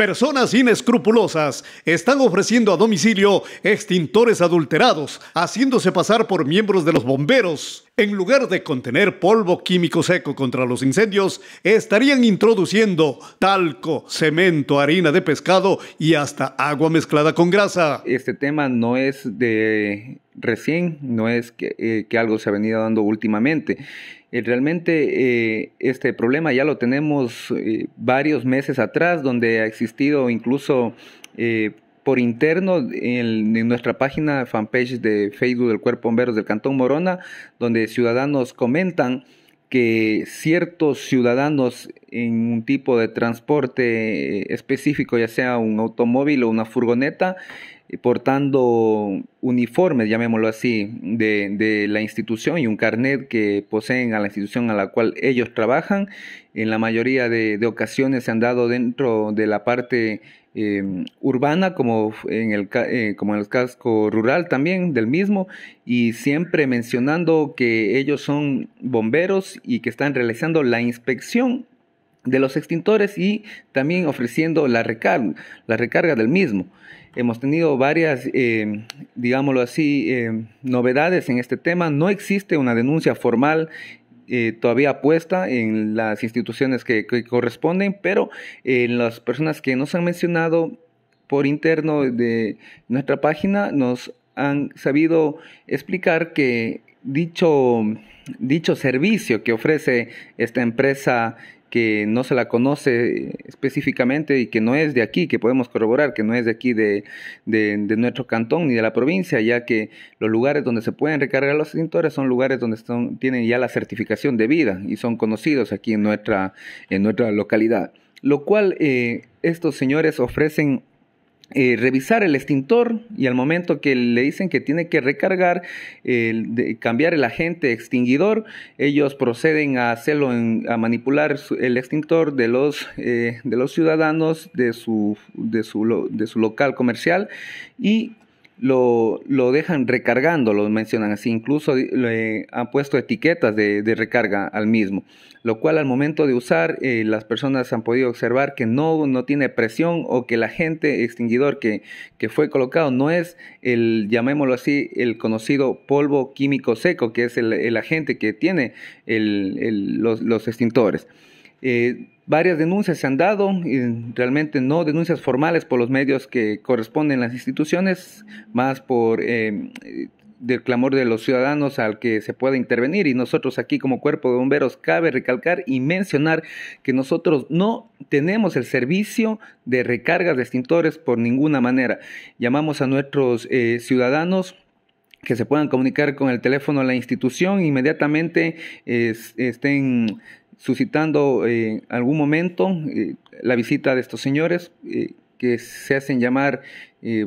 Personas inescrupulosas están ofreciendo a domicilio extintores adulterados, haciéndose pasar por miembros de los bomberos. En lugar de contener polvo químico seco contra los incendios, estarían introduciendo talco, cemento, harina de pescado y hasta agua mezclada con grasa. Este tema no es de recién, no es que, eh, que algo se ha venido dando últimamente. Eh, realmente eh, este problema ya lo tenemos eh, varios meses atrás, donde ha existido incluso eh, por interno en, en, nuestra página fanpage de Facebook del Cuerpo Bomberos del Cantón Morona, donde ciudadanos comentan que ciertos ciudadanos en un tipo de transporte específico, ya sea un automóvil o una furgoneta, eh, portando uniformes, llamémoslo así, de, de, la institución y un carnet que poseen a la institución a la cual ellos trabajan. En la mayoría de, de ocasiones se han dado dentro de la parte Em, urbana como en, el, eh, como en el casco rural también del mismo y siempre mencionando que ellos son bomberos y que están realizando la inspección de los extintores y también ofreciendo la recarga, la recarga del mismo. Hemos tenido varias, em, digámoslo así, em, novedades en este tema. No existe una denuncia formal eh, todavía apuesta en las instituciones que, corresponden, pero en eh, las personas que nos han mencionado por interno de nuestra página nos han sabido explicar que dicho, dicho servicio que ofrece esta empresa que no se la conoce específicamente y que no es de aquí, que podemos corroborar que no es de aquí de, nuestro cantón ni de la provincia, ya que los lugares donde se pueden recargar los extintores son lugares donde están tienen ya la certificación de vida y son conocidos aquí en nuestra, en nuestra localidad. Lo cual eh, estos señores ofrecen eh, revisar el extintor y al momento que le dicen que tiene que recargar, cambiar el agente extinguidor, ellos proceden a hacerlo, a manipular el extintor de los, eh, de los ciudadanos de su, de, su, de su local comercial y lo, dejan recargando, lo mencionan así, incluso le han puesto etiquetas de, recarga al mismo, lo cual al momento de usar eh, las personas han podido observar que no, no tiene presión o que el agente extinguidor que, fue colocado no es el, llamémoslo así, el conocido polvo químico seco, que es el, agente que tiene los, extintores. Eh, Varias denuncias se han dado y realmente no denuncias formales por los medios que corresponden las instituciones, más por el eh, del clamor de los ciudadanos al que se pueda intervenir y nosotros aquí como cuerpo de bomberos cabe recalcar y mencionar que nosotros no tenemos el servicio de recargas de extintores por ninguna manera. Llamamos a nuestros eh, ciudadanos que se puedan comunicar con el teléfono de la institución inmediatamente estén suscitando en eh, algún momento eh, la visita de estos señores eh, que se hacen llamar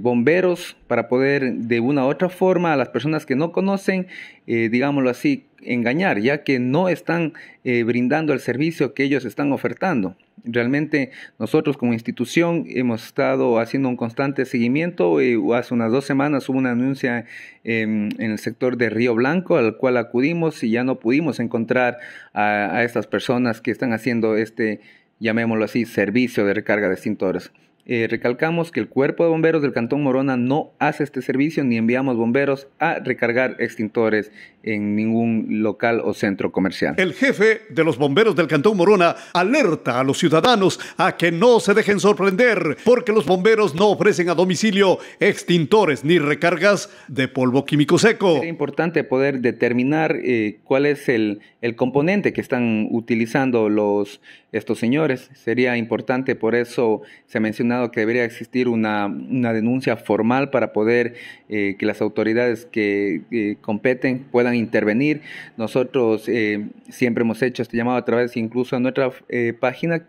bomberos para poder de una u otra forma a las personas que no conocen, digámoslo así, engañar, ya que no están brindando el servicio que ellos están ofertando. Realmente nosotros como institución hemos estado haciendo un constante seguimiento. y eh, hace unas dos semanas hubo una anuncia em, en el sector de Río Blanco al cual acudimos y ya no pudimos encontrar a, estas personas que están haciendo este, llamémoslo así, servicio de recarga de extintores. Eh, recalcamos que el cuerpo de bomberos del Cantón Morona no hace este servicio ni enviamos bomberos a recargar extintores en ningún local o centro comercial. El jefe de los bomberos del Cantón Morona alerta a los ciudadanos a que no se dejen sorprender porque los bomberos no ofrecen a domicilio extintores ni recargas de polvo químico seco. Es importante poder determinar eh, cuál es el, el componente que están utilizando los, estos señores. Sería importante, por eso se menciona que debería existir una, denuncia formal para poder eh, que las autoridades que competen puedan intervenir. Nosotros eh, siempre hemos hecho este llamado a través incluso de nuestra eh, página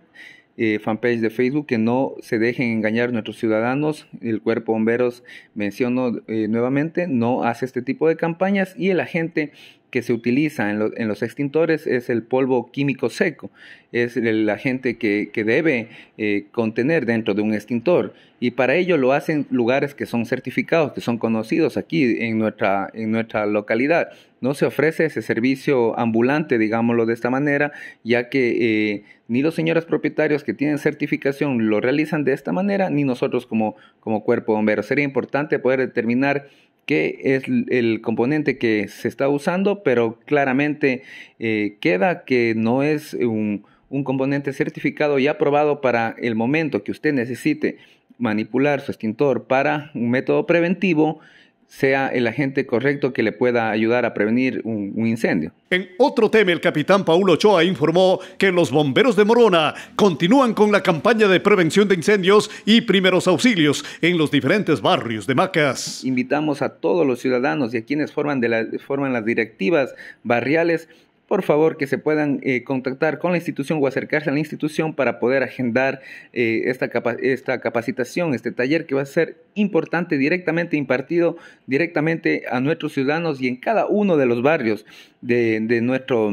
fanpage de Facebook, que no se dejen engañar nuestros ciudadanos. El cuerpo bomberos, menciono nuevamente, no hace este tipo de campañas y el agente que se utiliza en, los extintores es el polvo químico seco, es el agente que, debe eh, contener dentro de un extintor y para ello lo hacen lugares que son certificados, que son conocidos aquí en nuestra, en nuestra localidad. No se ofrece ese servicio ambulante, digámoslo de esta manera, ya que eh, ni los señores propietarios que tienen certificación lo realizan de esta manera, ni nosotros como, como cuerpo bombero. Sería importante poder determinar que es el componente que se está usando, pero claramente eh, queda que no es un, un componente certificado y aprobado para el momento que usted necesite manipular su extintor para un método preventivo sea el agente correcto que le pueda ayudar a prevenir un, incendio. En otro tema, el capitán Paulo Ochoa informó que los bomberos de Morona continúan con la campaña de prevención de incendios y primeros auxilios en los diferentes barrios de Macas. Invitamos a todos los ciudadanos y a quienes forman, de forman las directivas barriales por favor que se puedan eh, contactar con la institución o acercarse a la institución para poder agendar eh, esta, esta capacitación, este taller que va a ser importante, directamente impartido directamente a nuestros ciudadanos y en cada uno de los barrios de, de nuestro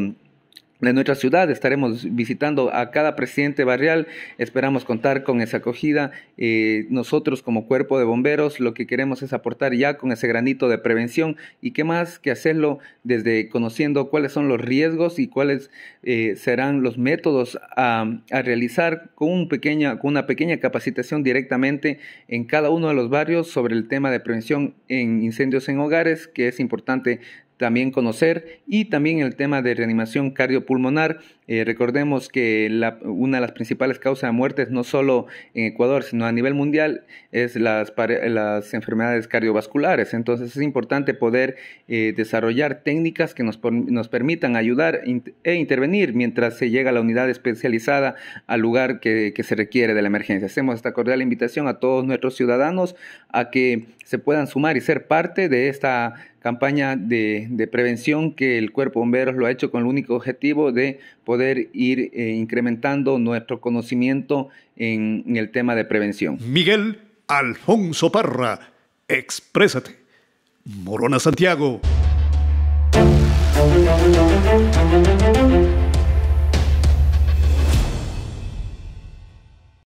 de nuestra ciudad. Estaremos visitando a cada presidente barrial. Esperamos contar con esa acogida. Eh, nosotros como cuerpo de bomberos lo que queremos es aportar ya con ese granito de prevención y qué más que hacerlo desde conociendo cuáles son los riesgos y cuáles eh, serán los métodos a, realizar con, con una pequeña capacitación directamente en cada uno de los barrios sobre el tema de prevención en incendios en hogares, que es importante también conocer y también el tema de reanimación cardiopulmonar. Eh, recordemos que una de las principales causas de muertes, no solo en Ecuador, sino a nivel mundial, es las, las enfermedades cardiovasculares. Entonces es importante poder eh, desarrollar técnicas que nos, permitan ayudar e intervenir mientras se llega a la unidad especializada al lugar que se requiere de la emergencia. Hacemos esta cordial invitación a todos nuestros ciudadanos a que se puedan sumar y ser parte de esta campaña de, prevención que el Cuerpo Bomberos lo ha hecho con el único objetivo de poder ir eh, incrementando nuestro conocimiento en, en el tema de prevención. Miguel Alfonso Parra, exprésate. Morona Santiago.